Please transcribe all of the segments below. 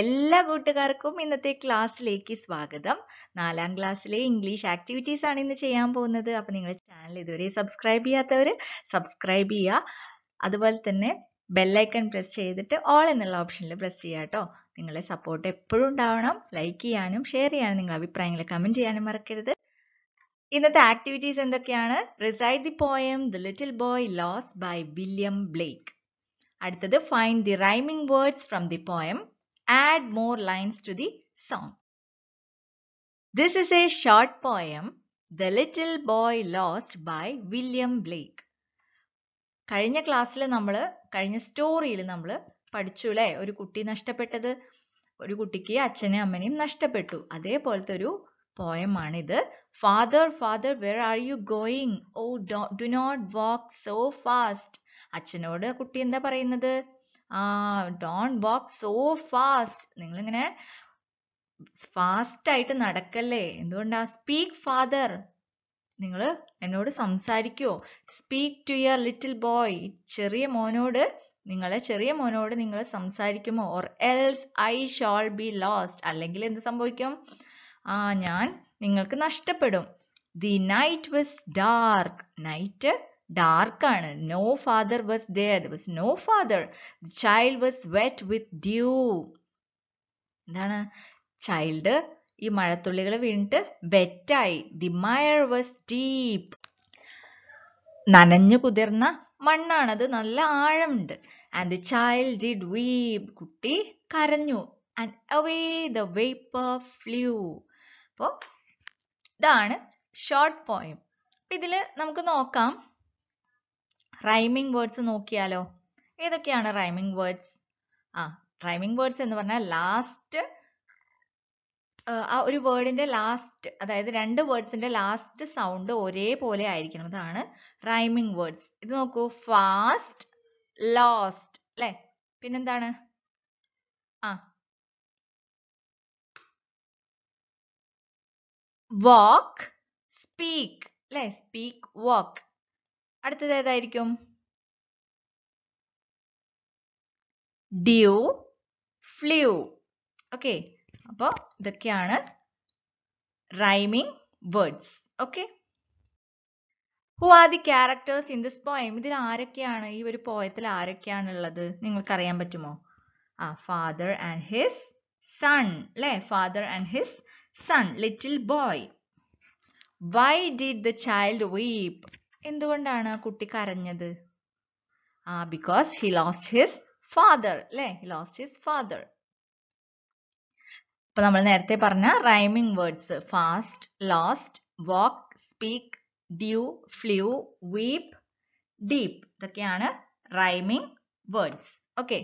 എല്ലാ കൂട്ടുകാർക്കും ഇന്നത്തെ ക്ലാസ്സിലേക്ക് സ്വാഗതം നാലാം ക്ലാസ്സിലെ ഇംഗ്ലീഷ് ആക്ടിവിറ്റീസ് ആണ് ഇന്ന് ചെയ്യാൻ പോകുന്നത് അപ്പം നിങ്ങൾ ചാനൽ ഇതുവരെ സബ്സ്ക്രൈബ് ചെയ്യാത്തവർ സബ്സ്ക്രൈബ് ചെയ്യുക അതുപോലെ തന്നെ ബെല്ലൈക്കൺ പ്രസ് ചെയ്തിട്ട് ഓൾ എന്നുള്ള ഓപ്ഷനിൽ പ്രസ് ചെയ്യുക കേട്ടോ നിങ്ങളെ സപ്പോർട്ട് എപ്പോഴും ഉണ്ടാവണം ലൈക്ക് ചെയ്യാനും ഷെയർ ചെയ്യാനും നിങ്ങളുടെ അഭിപ്രായങ്ങൾ കമന്റ് ചെയ്യാനും മറക്കരുത് ഇന്നത്തെ ആക്ടിവിറ്റീസ് എന്തൊക്കെയാണ് recite the poem the little boy lost by William Blake അടുത്തത് find the rhyming words from the poem add more lines to the song. This is a short poem, The Little Boy Lost by William Blake. കഴിഞ്ഞ ക്ലാസ്സിൽ നമ്മൾ കഴിഞ്ഞ സ്റ്റോറിയിൽ നമ്മൾ പഠിച്ചു അല്ലേ ഒരു കുട്ടി നഷ്ടപ്പെട്ടത് ഒരു കുട്ടിക്ക് അച്ഛനെയും അമ്മനെയും നഷ്ടപ്പെട്ടു അതേപോലത്തെ ഒരു പോയമാണ് ഇത് father father where are you going oh do not walk so fast അച്ഛനോട് കുട്ടി എന്താ പറയുന്നത് ah don walk so fast ഇങ്ങനെ ഫാസ്റ്റ് ആയിട്ട് നടക്കല്ലേ എന്തുകൊണ്ടാ സ്പീക്ക് ഫാദർ നിങ്ങൾ എന്നോട് സംസാരിക്കോ speak to your little boy ചെറിയ മോനോട് നിങ്ങളെ ചെറിയ മോനോട് നിങ്ങൾ സംസാരിക്കുമോ or else I shall be lost അല്ലെങ്കിൽ എന്ത് സംഭവിക്കും ആ ഞാൻ നിങ്ങൾക്ക് നഷ്ടപ്പെടും the night was dark night ഡാർക്കാണ് no father was there was no father child was wet with dew എന്താണ് ചൈൽഡ് ഈ മഴത്തുള്ളികൾ വീണിട്ട് വെറ്റായി ദി മയർ വാസ് ഡീപ്പ് നനഞ്ഞു കുതിർന്ന മണ്ണാണ് അത് നല്ല ആഴമുണ്ട് and the child did weep കുട്ടി കരഞ്ഞു and away the vapour flew അപ്പോൾ ഇതാണ് ഷോർട്ട് പോയം ഇതിൽ നമുക്ക് നോക്കാം റൈമിംഗ് വേർഡ്സ് നോക്കിയാലോ ഏതൊക്കെയാണ് rhyming words ah rhyming words എന്ന് പറഞ്ഞാൽ ലാസ്റ്റ് ആ ഒരു വേർഡിന്റെ ലാസ്റ്റ് അതായത് രണ്ട് വേർഡ്സിന്റെ ലാസ്റ്റ് സൗണ്ട് ഒരേപോലെ ആയിരിക്കണം അതാണ് റൈമിംഗ് വേർഡ്സ് ഇത് നോക്കൂ ഫാസ്റ്റ് ലോസ്റ്റ് അല്ലെ പിന്നെന്താണ് ആ വാക്ക് സ്പീക്ക് അല്ലെ സ്പീക്ക് വാക്ക് അടുത്തത് ഏതായിരിക്കും ഡ്യൂ ഫ്ലൂ ഓക്കെ അപ്പോൾ ഇതൊക്കെയാണ് rhyming words okay who are the characters in this poem ഇതിൽ ആരൊക്കെയാണ് ഈ ഒരു പോയത്തിൽ ആരൊക്കെയാണുള്ളത് അറിയാൻ പറ്റുമോ ah father and his son അല്ലേ father and his son little boy why did the child weep എന്തുകൊണ്ടാണ് കുട്ടി കരഞ്ഞത് ah because he lost his father അല്ലേ ഹി ലോസ്റ്റ് ഹിസ് ഫാദർ ഇപ്പൊ നമ്മൾ നേരത്തെ പറഞ്ഞ rhyming words fast lost walk speak dew flew weep deep ഇതൊക്കെയാണ് rhyming words okay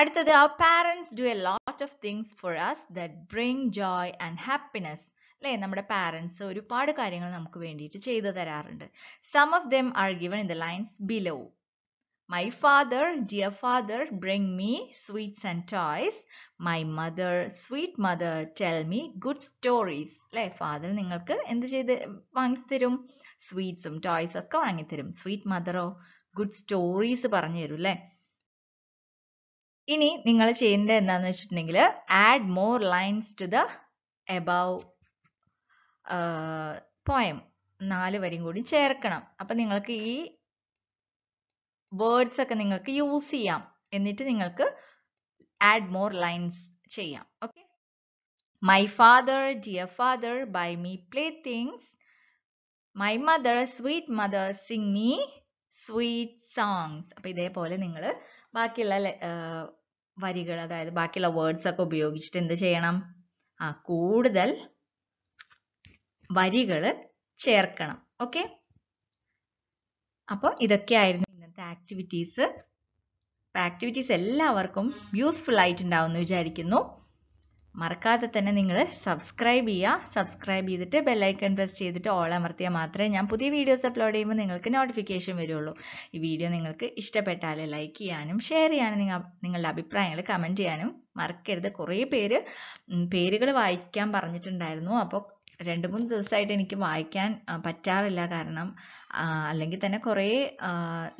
അടുത്തത് our parents do a lot of things for us that bring joy and happiness അല്ലെ നമ്മുടെ parents ഒരുപാട് കാര്യങ്ങൾ നമുക്ക് വേണ്ടിയിട്ട് ചെയ്തു തരാറുണ്ട് some of them are given in the lines below my father dear father bring me sweets and toys my mother sweet mother tell me good stories അല്ലെ father നിങ്ങൾക്ക് എന്ത് ചെയ്ത് വാങ്ങിത്തരും സ്വീറ്റ്സും ടോയ്സും ഒക്കെ വാങ്ങിത്തരും സ്വീറ്റ് മദറോ ഗുഡ് സ്റ്റോറീസ് പറഞ്ഞു തരും അല്ലെ ഇനി നിങ്ങൾ ചെയ്യേണ്ടത് എന്താണെന്ന് വെച്ചിട്ടുണ്ടെങ്കിൽ add more lines to the above poem നാല് വരിയും കൂടി ചേർക്കണം അപ്പൊ നിങ്ങൾക്ക് ഈ വേർഡ്സ് ഒക്കെ നിങ്ങൾക്ക് യൂസ് ചെയ്യാം എന്നിട്ട് നിങ്ങൾക്ക് ആഡ് മോർ ലൈൻസ് ചെയ്യാം okay my father dear father buy me play things my mother sweet mother sing me sweet songs അപ്പൊ ഇതേപോലെ നിങ്ങൾ ബാക്കിയുള്ള വരികൾ അതായത് ബാക്കിയുള്ള വേർഡ്സ് ഒക്കെ ഉപയോഗിച്ചിട്ട് എന്ത് ചെയ്യണം ആ കൂടുതൽ വരികൾ ചേർക്കണം ഓക്കെ അപ്പോൾ ഇതൊക്കെയായിരുന്നു ഇന്നത്തെ ആക്ടിവിറ്റീസ് ആക്ടിവിറ്റീസ് എല്ലാവർക്കും യൂസ്ഫുൾ ആയിട്ടുണ്ടാവുമെന്ന് വിചാരിക്കുന്നു മറക്കാതെ തന്നെ നിങ്ങൾ സബ്സ്ക്രൈബ് ചെയ്യുക സബ്സ്ക്രൈബ് ചെയ്തിട്ട് ബെല്ലൈക്കൺ പ്രസ് ചെയ്തിട്ട് ഓൾ അമർത്തിയാൽ മാത്രമേ ഞാൻ പുതിയ വീഡിയോസ് അപ്ലോഡ് ചെയ്യുമ്പോൾ നിങ്ങൾക്ക് നോട്ടിഫിക്കേഷൻ വരുള്ളൂ ഈ വീഡിയോ നിങ്ങൾക്ക് ഇഷ്ടപ്പെട്ടാൽ ലൈക്ക് ചെയ്യാനും ഷെയർ ചെയ്യാനും നിങ്ങൾ നിങ്ങളുടെ അഭിപ്രായങ്ങൾ കമൻറ്റ് ചെയ്യാനും മറക്കരുത് കുറേ പേര് പേരുകൾ വായിക്കാൻ പറഞ്ഞിട്ടുണ്ടായിരുന്നു അപ്പോൾ രണ്ട് മൂന്ന് ദിവസമായിട്ട് എനിക്ക് വായിക്കാൻ പറ്റാറില്ല കാരണം അല്ലെങ്കിൽ തന്നെ കുറേ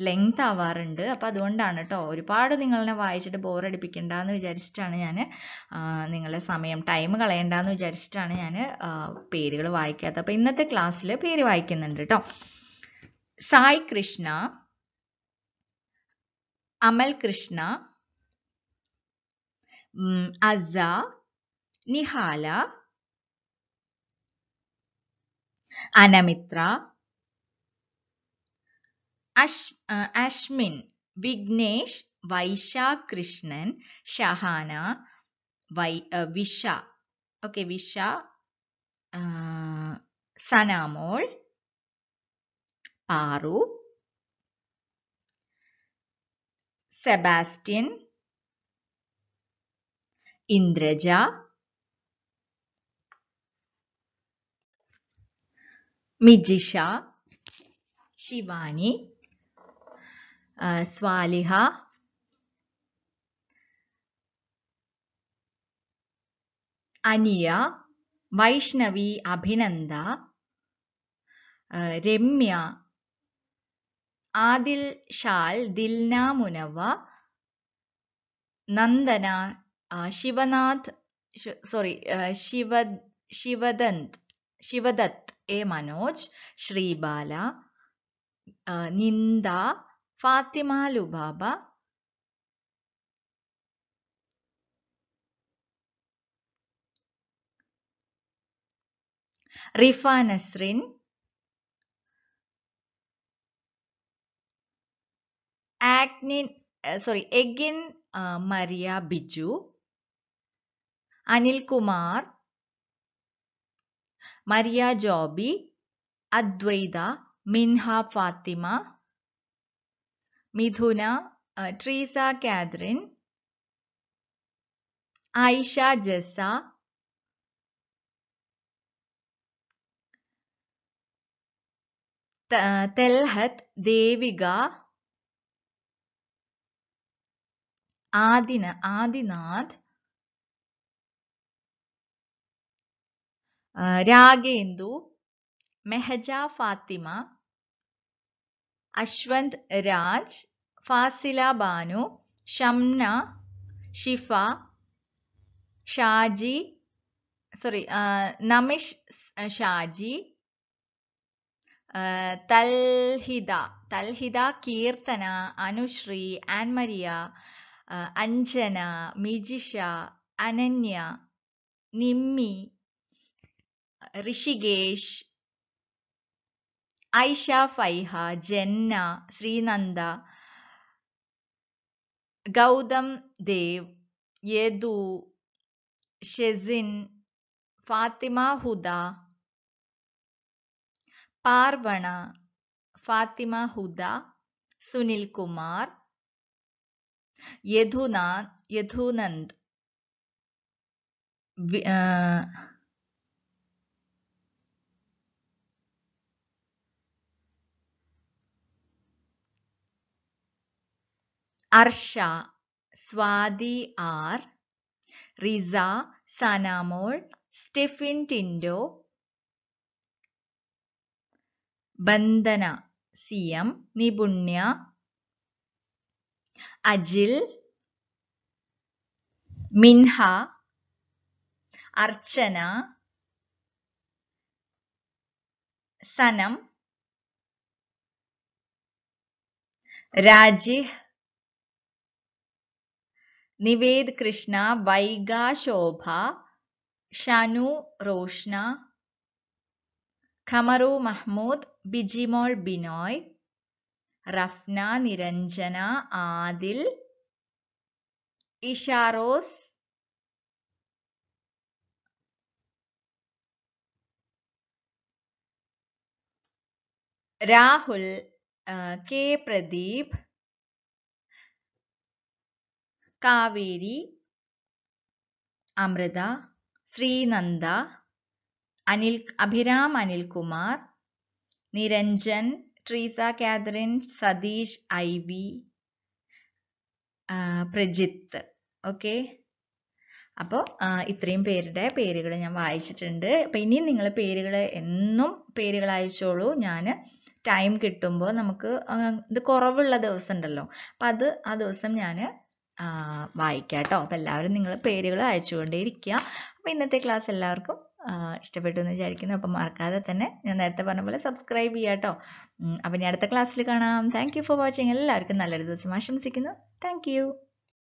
ലെങ്ത് ആവാറുണ്ട് അപ്പോൾ അതുകൊണ്ടാണ് കേട്ടോ ഒരുപാട് നിങ്ങളെ വായിച്ചിട്ട് ബോറടിപ്പിക്കണ്ട എന്ന് വിചാരിച്ചിട്ടാണ് ഞാൻ നിങ്ങളെ സമയം ടൈം കളയണ്ട എന്ന് വിചാരിച്ചിട്ടാണ് ഞാൻ പേരുകൾ വായിക്കാത്തത് അപ്പോൾ ഇന്നത്തെ ക്ലാസ്സിൽ പേര് വായിക്കുന്നുണ്ട് കേട്ടോ സായ് കൃഷ്ണ അമൽ കൃഷ്ണ അസ നിഹാല अनमित्रा अश्मि विघ्नेश वैशा कृष्णन शहाना वै विशा ओके विशा सनामोल पारु Sebastian इंद्रजा മിജിഷ Shivani Swaliha Aniya Vaishnavi Abhinanda Ramya Adil Shal Dilna Munava Nandana Shivanath sorry Shiva Shivadant Shivadatt A Manoj Sreebala Ninda Fathima Lubaba Rifa Nasrin Agnin sorry Egin Maria Biju Anilkumar Maria Joby Advaitha Minha Fathima Mithuna Treesa Catherine Ayisha Jasa Thelhath Devika Adina Adinath Ragendu Mehaja Fathima Ashwanth Raj Fasila Banu Shamna Shifa Shaji sorry Namish Shaji Thalhida Thalhida Keerthana Anusree Annmariya Anjana Mijisha Ananya Nimmi Rishikesh Aish फैह जन्न Sreenand Gautham Dev Yadu Sheji Fathima Huda Parvan Fathima Huda Sunil Kumar Yadhuna Yadhunand Arsha, Swati R, Riza, Sanamol, Stephen Tindo, Bandana, CM, Nibunya, Ajil, Minha, Archana, Sanam, Rajih, Nived Krishna Vaiga Shobha Shanu Roshan Khamaru Mahmood Bijimo Binoy Rafna Niranjan Adi इशारोस Rahul K Pradeep Kaveri Amritha Sreenanda Anil Abhiram Anilkumar Niranjan Treesa Catherine Satheesh I V Prajith okay അപ്പോൾ ഇത്രയും പേരുടെ പേരുകൾ ഞാൻ വായിച്ചിട്ടുണ്ട് അപ്പം ഇനിയും നിങ്ങൾ പേരുകൾ എന്നും പേരുകൾ അയച്ചോളൂ ഞാൻ ടൈം കിട്ടുമ്പോൾ നമുക്ക് ഇത് കുറവുള്ള ദിവസം ഉണ്ടല്ലോ അപ്പം അത് ആ ദിവസം ഞാൻ വായിക്കാം കേട്ടോ അപ്പോൾ എല്ലാവരും നിങ്ങളുടെ പേരുകൾ അയച്ചുകൊണ്ടേയിരിക്കുക അപ്പോൾ ഇന്നത്തെ ക്ലാസ് എല്ലാവർക്കും ഇഷ്ടപ്പെട്ടു എന്ന് വിചാരിക്കുന്നു അപ്പം മറക്കാതെ തന്നെ ഞാൻ നേരത്തെ പറഞ്ഞ പോലെ സബ്സ്ക്രൈബ് ചെയ്യുക കേട്ടോ അപ്പം ഇനി അടുത്ത ക്ലാസ്സിൽ കാണാം താങ്ക് യു ഫോർ വാച്ചിങ് എല്ലാവർക്കും നല്ലൊരു ദിവസം ആശംസിക്കുന്നു താങ്ക്